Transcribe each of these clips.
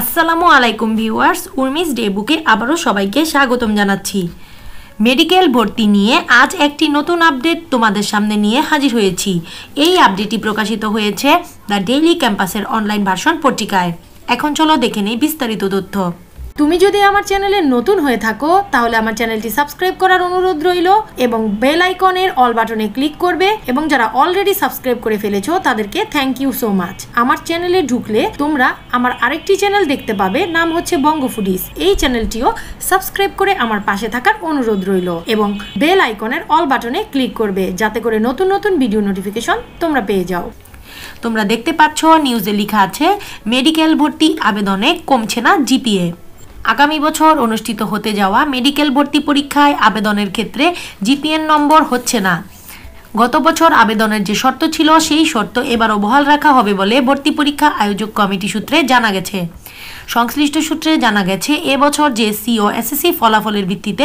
আসসালামু আলাইকুম viewers Urmi's day বুকে আবারও সবাইকে স্বাগতম জানাচ্ছি মেডিকেল ভর্তি নিয়ে আজ একটি নতুন আপডেট তোমাদের সামনে নিয়ে হাজির হয়েছি এই আপডেটটি প্রকাশিত হয়েছে দ্য ডেইলি ক্যাম্পাসের অনলাইন ভার্সন পত্রিকায় এখন চলো দেখে নেই বিস্তারিত তথ্য তুমি যদি আমার চ্যানেলে নতুন হয়ে থাকো তাহলে আমার চ্যানেলটি সাবস্ক্রাইব করার অনুরোধ রইল এবং বেল আইকনের অল বাটনে ক্লিক করবে এবং যারা অলরেডি সাবস্ক্রাইব করে ফেলেছো তাদেরকে থ্যাংক ইউ সো মাচ আমার চ্যানেলে ঢুকলে তোমরা আমার আরেকটি চ্যানেল দেখতে পাবে নাম হচ্ছে বঙ্গ ফুডিস এই চ্যানেলটিও সাবস্ক্রাইব করে আমার পাশে থাকার অনুরোধ রইল এবং বেল আইকনের অল বাটনে ক্লিক করবে যাতে করে নতুন নতুন ভিডিও নোটিফিকেশন তোমরা পেয়ে যাও তোমরা দেখতে পাচ্ছ নিউজে লেখা আছে মেডিকেল ভর্তি আবেদনে কমছে না জিপিএ আগামী বছর অনুষ্ঠিত হতে যাওয়া মেডিকেল ভর্তি পরীক্ষায় আবেদনের ক্ষেত্রে জিপিএন নম্বর হচ্ছে না গত বছর আবেদনের যে শর্ত ছিল সেই শর্ত এবারও বহাল রাখা হবে বলে ভর্তি পরীক্ষা আয়োজক কমিটি সূত্রে জানা গেছে সংশ্লিষ্ট সূত্রে জানা গেছে এবছর যে সি ও এসএসসি ফলাফলের ভিত্তিতে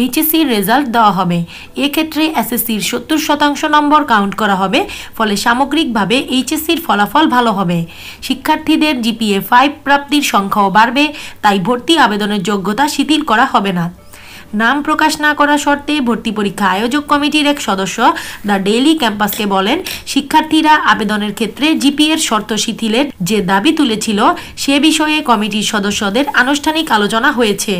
এইচএসসির রেজাল্ট দেওয়া হবে এক্ষেত্রে এসএসসির সত্তর শতাংশ নম্বর কাউন্ট করা হবে ফলে সামগ্রিকভাবে এইচএসসির ফলাফল ভালো হবে শিক্ষার্থীদের জিপিএ ফাইভ প্রাপ্তির সংখ্যাও বাড়বে তাই ভর্তি আবেদনের যোগ্যতা শিথিল করা হবে না নাম প্রকাশ না করা শর্তে ভর্তি পরীক্ষা আয়োজক কমিটির এক সদস্য দ্য ডেইলি ক্যাম্পাসকে বলেন শিক্ষার্থীরা আবেদনের ক্ষেত্রে জিপিএর শর্ত শিথিলের যে দাবি তুলেছিল সে বিষয়ে কমিটির সদস্যদের আনুষ্ঠানিক আলোচনা হয়েছে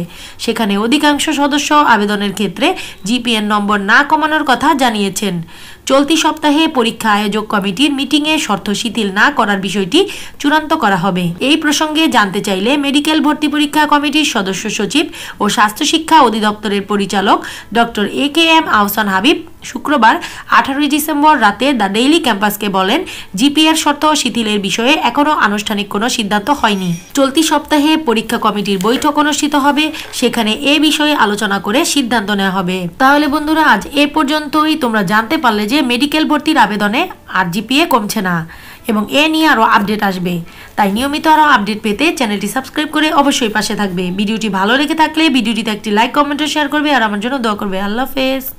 সেখানে অধিকাংশ সদস্য আবেদনের ক্ষেত্রে জিপিএর নম্বর না কমানোর কথা জানিয়েছেন চলতি সপ্তাহে পরীক্ষা আয়োজক কমিটির মিটিংয়ে শর্ত শিথিল না করার বিষয়টি চূড়ান্ত করা হবে এই প্রসঙ্গে জানতে চাইলে মেডিকেল ভর্তি পরীক্ষা কমিটির সদস্য সচিব ও স্বাস্থ্য শিক্ষা অধিদপ্তর দপ্তরের পরিচালক doctor A K M Ahsan Habib শুক্রবার আঠারোই ডিসেম্বর রাতে দ্য ডেইলি ক্যাম্পাসকে বলেন জিপিআর শর্ত শিথিলের বিষয়ে এখনও আনুষ্ঠানিক কোনো সিদ্ধান্ত হয়নি চলতি সপ্তাহে পরীক্ষা কমিটির বৈঠক অনুষ্ঠিত হবে সেখানে এ বিষয়ে আলোচনা করে সিদ্ধান্ত নেওয়া হবে তাহলে বন্ধুরা আজ এ পর্যন্তই তোমরা জানতে পারলে যে মেডিকেল ভর্তির আবেদনে আর জিপিএ কমছে না এবং এ নিয়ে আরও আপডেট আসবে তাই নিয়মিত আরও আপডেট পেতে চ্যানেলটি সাবস্ক্রাইব করে অবশ্যই পাশে থাকবে ভিডিওটি ভালো লেগে থাকলে ভিডিওটিতে একটি লাইক কমেন্ট শেয়ার করবে আর আমার জন্য দোয়া করবে আল্লাহ হাফেজ